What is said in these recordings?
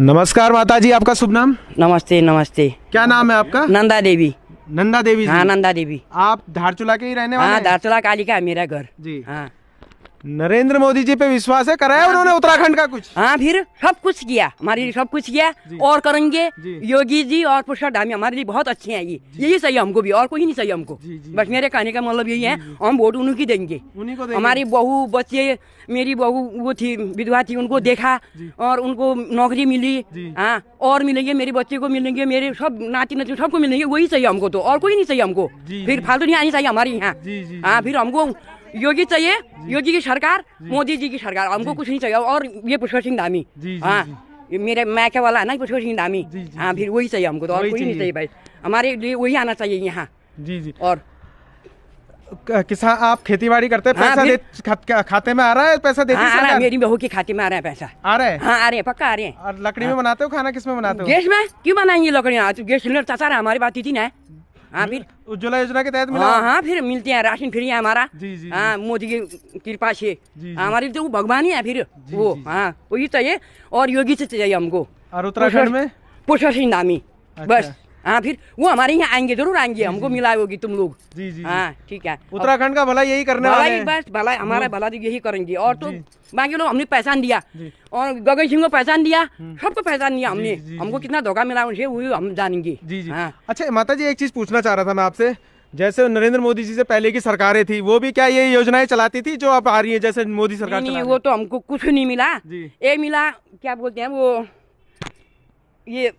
नमस्कार माता जी आपका शुभ नाम नमस्ते नमस्ते क्या नाम है आपका नंदा देवी नंदा देवी हाँ नंदा देवी आप धारचूला के ही रहने वाले हाँ धारचूला कालिका है मेरा घर जी हाँ नरेंद्र मोदी जी पे विश्वास है कराया हाँ उन्होंने उत्तराखंड का कुछ हाँ फिर सब कुछ किया हमारे लिए सब कुछ किया और करेंगे योगी जी और धामी हमारे लिए बहुत अच्छे हैं ये यही सही हमको भी और कोई नहीं सही हमको बस मेरे कहने का मतलब यही है हम वोट उन्हीं की देंगे हमारी बहू बच्चे मेरी बहू वो थी विधवा थी उनको देखा और उनको नौकरी मिली हाँ और मिलेंगे मेरे बच्चे को मिलेंगे मेरे सब नाती नाती सबको मिलेंगे वही सही हमको तो और कोई नहीं सही हमको फिर फालतू नहीं आनी चाहिए हमारे यहाँ हाँ फिर हमको योगी चाहिए योगी की सरकार मोदी जी की सरकार हमको कुछ नहीं चाहिए और ये पुष्कर सिंह धामी हाँ मेरे मैके वाला है ना पुष्कर सिंह धामी हाँ फिर वही चाहिए हमको तो और नहीं चाहिए भाई हमारे लिए वही आना चाहिए यहाँ जी जी और किसान आप खेती बाड़ी करते हैं हाँ, पैसा दे, खा, खाते में आ रहा है पैसा देते हाँ, हैं मेरी बहू के खाते में आ रहा है पैसा आ रहा है हाँ आ रहे हैं पक्का आ रहे हैं और लकड़ी में हाँ। बनाते हो खाना किस में बनाते हो गैस में क्यों बनाएंगे लकड़ियाँ गैस सिलेंडर चाचा रहा हमारी बात थी ना हाँ फिर उज्ज्वला योजना के तहत मिला हाँ हाँ फिर मिलते हैं राशन फ्री है हमारा हाँ मोदी की कृपा से हाँ, हमारी तो वो भगवान ही है फिर वो हाँ वही चाहिए और योगी से चाहिए हमको और उत्तराखंड में पुष्कर सिंह नामी अच्छा। बस हाँ फिर वो हमारे यहाँ आएंगे जरूर आएंगे हमको मिलाओगी तुम लोग जी जी हाँ ठीक है उत्तराखंड का भला यही करने वाले भला हमारा भला तो यही करेंगे और तो बाकी लोग हमने पहचान दिया और गगन सिंह को पहचान दिया हम्म। सबको पहचान दिया हमने हमको कितना धोखा मिला उनसे वही हम जानेंगे जी जी हाँ। अच्छा माता जी एक चीज पूछना चाह रहा था मैं आपसे जैसे नरेंद्र मोदी जी से पहले की सरकारें थी वो भी क्या ये योजनाएं चलाती थी जो अब आ रही है जैसे मोदी सरकार नहीं, वो तो हमको कुछ नहीं मिला ये मिला क्या बोलते हैं वो ये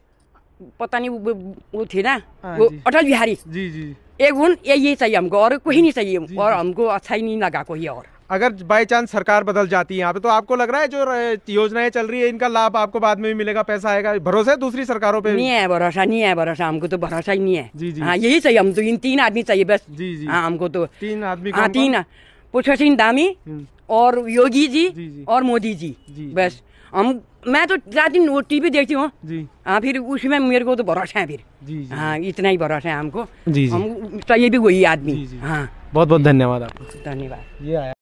पता नहीं वो वो थे ना हाँ वो अटल बिहारी जी जी एक ये ये चाहिए हमको और कोई नहीं चाहिए और हमको अच्छा ही नहीं लगा कोई और अगर बाय चांस सरकार बदल जाती है यहाँ पे तो आपको लग रहा है जो योजनाएं चल रही है इनका लाभ आपको बाद में भी मिलेगा पैसा आएगा भरोसा है दूसरी सरकारों पे नहीं है भरोसा नहीं है भरोसा हमको तो भरोसा ही नहीं है जी जी हाँ यही चाहिए हम तो इन तीन आदमी चाहिए बस जी जी हाँ हमको तो तीन आदमी हाँ तीन पुष्प सिंह धामी हम्म। और योगी जी और मोदी जी बस हम मैं तो रात दिन वो टीवी देखती हूँ हाँ फिर उसमें मेरे को तो भरोसा है फिर जी, हाँ इतना ही भरोसा है हमको जी, जी, हम तो ये भी वही आदमी हाँ बहुत बहुत धन्यवाद आपको धन्यवाद ये आया